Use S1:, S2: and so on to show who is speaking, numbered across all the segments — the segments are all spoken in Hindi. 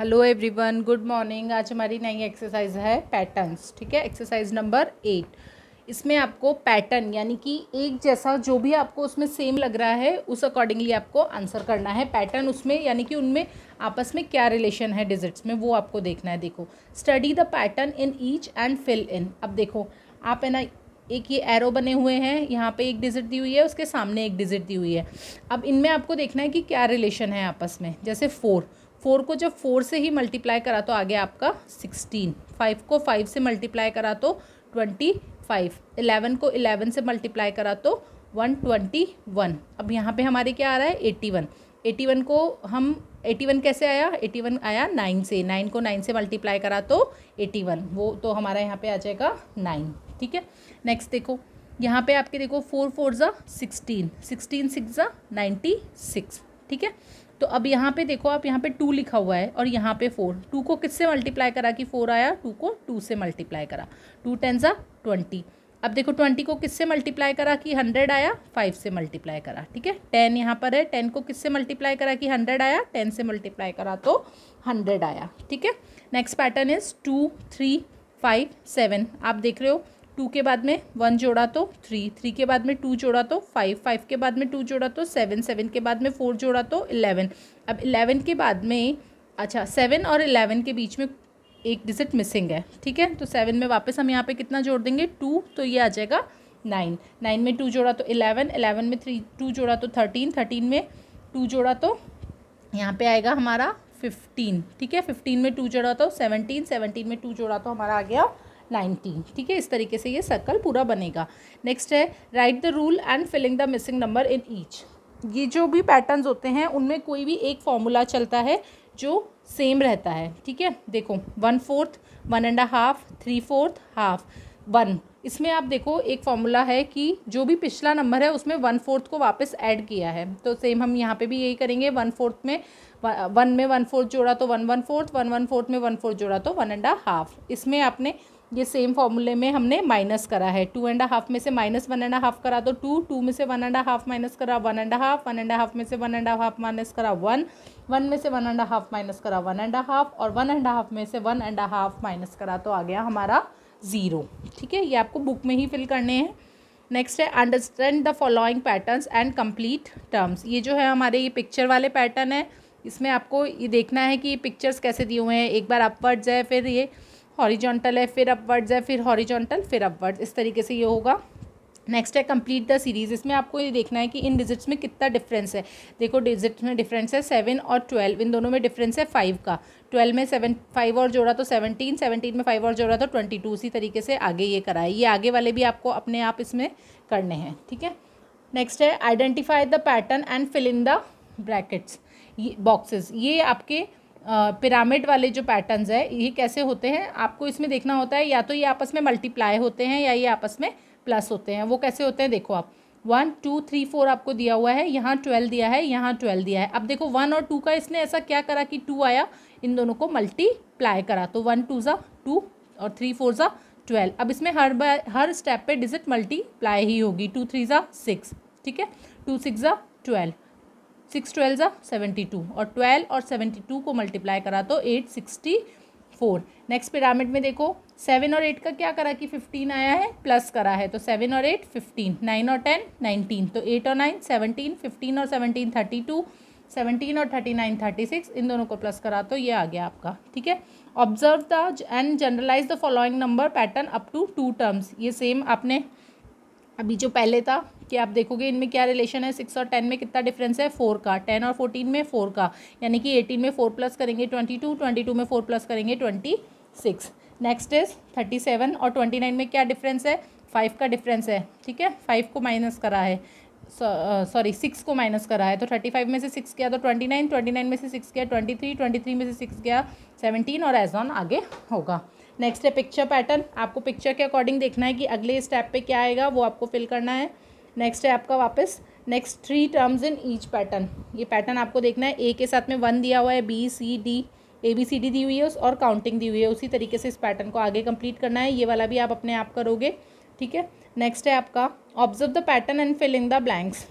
S1: हेलो एवरीवन गुड मॉर्निंग आज हमारी नई एक्सरसाइज है पैटर्न्स ठीक है एक्सरसाइज नंबर एट इसमें आपको पैटर्न यानी कि एक जैसा जो भी आपको उसमें सेम लग रहा है उस अकॉर्डिंगली आपको आंसर करना है पैटर्न उसमें यानी कि उनमें आपस में क्या रिलेशन है डिजिट्स में वो आपको देखना है देखो study the pattern in each and fill in अब देखो आप है ना एक ये एरो बने हुए हैं यहाँ पे एक डिजिट दी हुई है उसके सामने एक डिजिट दी हुई है अब इनमें आपको देखना है कि क्या रिलेशन है आपस में जैसे फोर फोर को जब फोर से ही मल्टीप्लाई करा तो आ गया आपका सिक्सटीन फाइव को फाइव से मल्टीप्लाई करा तो ट्वेंटी फाइव इलेवन को इलेवन से मल्टीप्लाई करा तो वन ट्वेंटी वन अब यहाँ पे हमारे क्या आ रहा है एट्टी वन एटी वन को हम एटी वन कैसे आया एटी वन आया नाइन से नाइन को नाइन से मल्टीप्लाई करा तो एटी वन वो तो हमारा यहाँ पे आ जाएगा नाइन ठीक है नेक्स्ट देखो यहाँ पे आपके देखो फोर फोर ज़ा सिक्सटीन सिक्सटीन सिक्स ज़ा नाइन्टी सिक्स ठीक है तो अब यहाँ पे देखो आप यहाँ पे टू लिखा हुआ है और यहाँ पे फोर टू को किससे मल्टीप्लाई करा कि फोर आया टू को टू से मल्टीप्लाई करा टू टेन ज़ा ट्वेंटी अब देखो ट्वेंटी को किससे मल्टीप्लाई करा कि हंड्रेड आया फाइव से मल्टीप्लाई करा ठीक है टेन यहाँ पर है टेन को किससे मल्टीप्लाई करा कि हंड्रेड आया टेन से मल्टीप्लाई करा तो हंड्रेड आया ठीक है next pattern is two three five seven आप देख रहे हो टू के बाद में वन जोड़ा तो थ्री थ्री के बाद में टू जोड़ा तो फाइव फाइव के बाद में टू जोड़ा तो सेवन सेवन के बाद में फोर जोड़ा तो इलेवन अब इलेवन के बाद में अच्छा सेवन और इलेवन के बीच में एक डिजिट मिसिंग है ठीक है तो सेवन में वापस हम यहाँ पे कितना जोड़ देंगे टू तो ये आ जाएगा नाइन नाइन में टू जोड़ा तो इलेवन इलेवन में थ्री टू जोड़ा तो थर्टीन थर्टीन में टू जोड़ा तो यहाँ पे आएगा हमारा फिफ्टीन ठीक है फिफ्टीन में टू जोड़ा तो सेवनटीन सेवनटीन में टू जोड़ा तो हमारा आ गया नाइनटीन ठीक है इस तरीके से ये सर्कल पूरा बनेगा नेक्स्ट है write the rule and filling the missing number in each ये जो भी पैटर्न्स होते हैं उनमें कोई भी एक फॉर्मूला चलता है जो सेम रहता है ठीक है देखो one fourth one and half three fourth half one इसमें आप देखो एक फॉर्मूला है कि जो भी पिछला नंबर है उसमें वन फोर्थ को वापस ऐड किया है तो सेम हम यहाँ पे भी यही करेंगे वन फोर्थ में वन में वन फोर्थ जोड़ा तो one one fourth one one fourth में वन फोर्थ जोड़ा तो वन एंड हाफ इसमें आपने ये सेम फॉर्मूले में हमने माइनस करा है टू एंड हाफ में से माइनस वन एंड हाफ करा तो टू टू में से वन एंड हाफ माइनस करा one and half one and half में से वन एंड हाफ माइनस करा वन वन में से वन एंड हाफ माइनस करा वन एंड हाफ और वन एंड हाफ में से वन एंड हाफ माइनस करा तो आ गया हमारा ज़ीरो ठीक है ये आपको बुक में ही फिल करने हैं नेक्स्ट है understand the following patterns and complete terms ये जो है हमारे ये पिक्चर वाले पैटर्न है इसमें आपको ये देखना है कि पिक्चर्स कैसे दिए हुए हैं एक बार अपवर्ड्स है फिर ये हॉरिजॉन्टल है फिर अपवर्ड्स है फिर हॉरिजॉन्टल फिर अपवर्ड्स इस तरीके से ये होगा नेक्स्ट है कंप्लीट द सीरीज़ इसमें आपको ये देखना है कि इन डिजिट्स में कितना डिफरेंस है देखो डिजिट्स में डिफरेंस है सेवन और ट्वेल्व इन दोनों में डिफरेंस है फाइव का ट्वेल्व में सेवन फाइव और जोड़ा तो सेवनटीन सेवनटीन में फाइव और जोड़ा तो ट्वेंटी टू इसी तरीके से आगे ये कराए ये आगे वाले भी आपको अपने आप इसमें करने हैं ठीक है नेक्स्ट है identify the pattern and fill in the brackets ये बॉक्सेस ये आपके पिरामिड वाले जो पैटर्न्स है ये कैसे होते हैं आपको इसमें देखना होता है या तो ये आपस में मल्टीप्लाई होते हैं या ये आपस में प्लस होते हैं वो कैसे होते हैं देखो आप वन टू थ्री फोर आपको दिया हुआ है यहाँ ट्वेल्व दिया है यहाँ ट्वेल्व दिया है अब देखो वन और टू का इसने ऐसा क्या करा कि टू आया इन दोनों को मल्टीप्लाई करा तो वन टू ज़ा टू और थ्री फोर ज़ा ट्वेल्व अब इसमें हर बार हर स्टेप पे डिजिट मल्टीप्लाई ही होगी टू थ्री ज़ा सिक्स ठीक है टू सिक्स ज़ा ट्वेल्व सिक्स ट्वेल्व ज़ा सेवेंटी टू और ट्वेल्व और सेवेंटी टू को मल्टीप्लाई करा तो eight sixty four next pyramid में देखो सेवन और एट का क्या करा कि फिफ्टीन आया है प्लस करा है तो सेवन और एट फिफ्टीन नाइन और टेन नाइनटीन तो एट और नाइन सेवनटीन फिफ्टीन और सेवनटीन थर्टी टू सेवनटीन और थर्टी नाइन थर्टी सिक्स इन दोनों को प्लस करा तो ये आ गया आपका ठीक है observe the and generalize the following number pattern up to two terms ये सेम आपने अभी जो पहले था कि आप देखोगे इनमें क्या रिलेशन है सिक्स और टेन में कितना डिफरेंस है फोर का टेन और फोर्टीन में फोर का यानी कि एटीन में फोर प्लस करेंगे ट्वेंटी टू ट्वेंटी टू में फोर प्लस करेंगे twenty six next is thirty seven और ट्वेंटी नाइन में क्या डिफरेंस है फाइव का डिफरेंस है ठीक है फाइव को माइनस करा है सॉरी सिक्स uh, को माइनस करा है तो थर्टी फाइव में से सिक्स गया तो ट्वेंटी नाइन ट्वेंटी नाइन में से सिक्स गया ट्वेंटी थ्री ट्वेंटी थ्री में से सिक्स गया सेवनटीन और एज ऑन आगे होगा नेक्स्ट है पिक्चर पैटर्न आपको पिक्चर के अकॉर्डिंग देखना है कि अगले स्टेप पे क्या आएगा वो आपको फिल करना है नेक्स्ट है आपका वापस next three terms in each pattern ये पैटर्न आपको देखना है ए के साथ में वन दिया हुआ है B C D A B C D दी हुई है और काउंटिंग दी हुई है उसी तरीके से इस पैटर्न को आगे कंप्लीट करना है ये वाला भी आप अपने आप करोगे ठीक है नेक्स्ट है आपका observe the pattern and fill in the blanks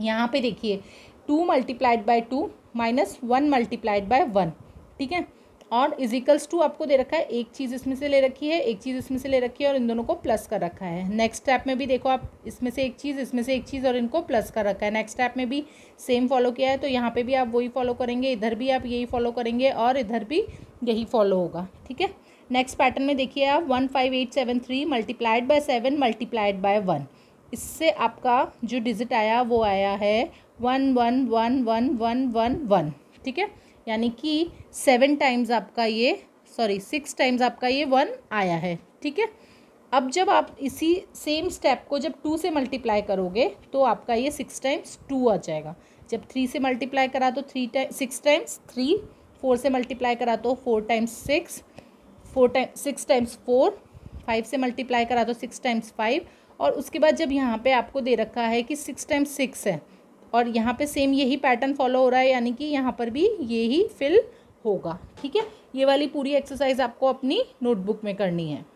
S1: यहाँ पे देखिए two multiplied by two minus one multiplied by one ठीक है और इजिकल्स टू आपको दे रखा है एक चीज़ इसमें से ले रखी है एक चीज़ इसमें से ले रखी है और इन दोनों को प्लस कर रखा है नेक्स्ट स्टेप में भी देखो आप इसमें से एक चीज़ इसमें से एक चीज़ और इनको प्लस कर रखा है नेक्स्ट स्टेप में भी सेम फॉलो किया है तो यहाँ पे भी आप वही फॉलो करेंगे इधर भी आप यही फॉलो करेंगे और इधर भी यही फॉलो होगा ठीक है नेक्स्ट पैटर्न में देखिए आप one five eight seven three multiplied by seven multiplied by one इससे आपका जो डिजिट आया वो आया है one one one one one one one ठीक है यानी कि सेवन टाइम्स आपका ये सॉरी सिक्स टाइम्स आपका ये वन आया है ठीक है अब जब आप इसी सेम स्टेप को जब टू से मल्टीप्लाई करोगे तो आपका ये सिक्स टाइम्स टू आ जाएगा जब थ्री से मल्टीप्लाई करा तो three time six times three four से मल्टीप्लाई करा तो four times six four time six times four five से मल्टीप्लाई करा तो सिक्स टाइम्स फाइव और उसके बाद जब यहाँ पे आपको दे रखा है कि सिक्स टाइम्स सिक्स है और यहाँ पे सेम यही पैटर्न फॉलो हो रहा है यानी कि यहाँ पर भी यही फिल होगा ठीक है ये वाली पूरी एक्सरसाइज आपको अपनी नोटबुक में करनी है